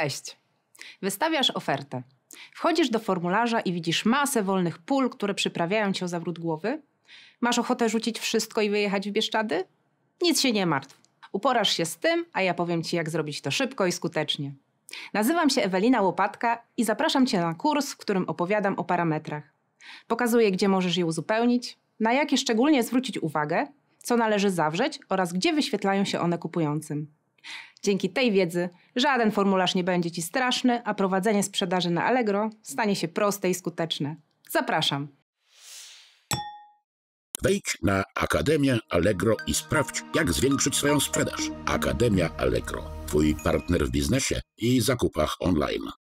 Cześć! Wystawiasz ofertę. Wchodzisz do formularza i widzisz masę wolnych pól, które przyprawiają cię o zawrót głowy? Masz ochotę rzucić wszystko i wyjechać w Bieszczady? Nic się nie martw. Uporasz się z tym, a ja powiem ci, jak zrobić to szybko i skutecznie. Nazywam się Ewelina Łopatka i zapraszam cię na kurs, w którym opowiadam o parametrach. Pokazuję, gdzie możesz je uzupełnić, na jakie szczególnie zwrócić uwagę, co należy zawrzeć oraz gdzie wyświetlają się one kupującym. Dzięki tej wiedzy żaden formularz nie będzie Ci straszny, a prowadzenie sprzedaży na Allegro stanie się proste i skuteczne. Zapraszam! Wejdź na Akademię Allegro i sprawdź, jak zwiększyć swoją sprzedaż. Akademia Allegro, Twój partner w biznesie i zakupach online.